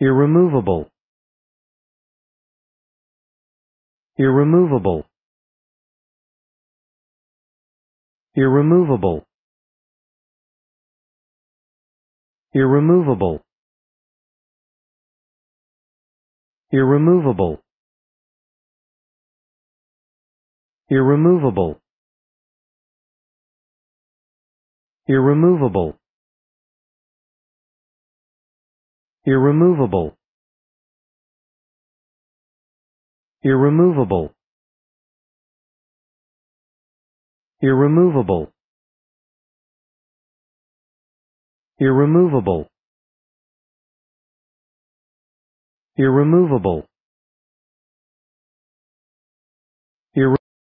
irremovable irremovable irremovable irremovable irremovable irremovable irremovable irremovable irremovable irremovable irremovable irremovable